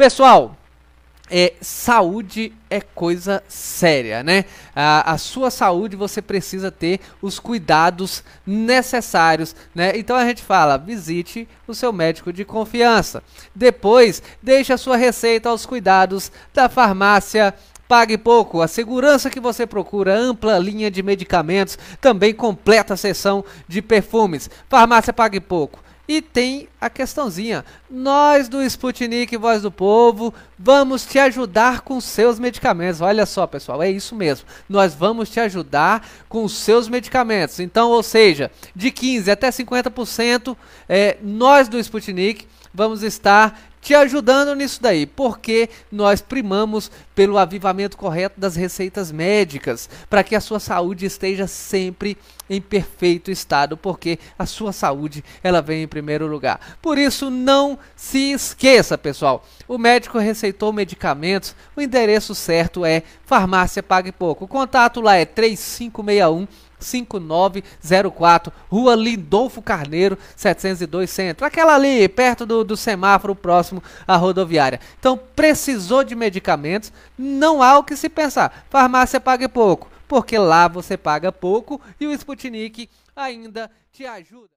Pessoal, é, saúde é coisa séria, né? A, a, sua saúde você precisa ter os cuidados necessários, né? Então a gente fala, visite o seu médico de confiança. Depois, deixe a sua receita aos cuidados da farmácia Pague pouco, a segurança que você procura, ampla linha de medicamentos, também completa a sessão de perfumes. Farmácia Pague Pouco e tem a questãozinha: nós do Sputnik Voz do Povo vamos te ajudar com seus medicamentos. Olha só, pessoal, é isso mesmo. Nós vamos te ajudar com seus medicamentos. Então, ou seja, de 15 até 50%, é, nós do Sputnik vamos estar te ajudando nisso daí, porque nós primamos pelo avivamento correto das receitas médicas, para que a sua saúde esteja sempre em perfeito estado, porque a sua saúde ela vem em primeiro lugar. Por isso não se esqueça, pessoal. O médico receitou medicamentos, o endereço certo é Farmácia Pague Pouco. O contato lá é 3561 5904, Rua Lindolfo Carneiro, 702 Centro. Aquela ali, perto do, do semáforo próximo à rodoviária. Então, precisou de medicamentos, não há o que se pensar. Farmácia paga pouco, porque lá você paga pouco e o Sputnik ainda te ajuda.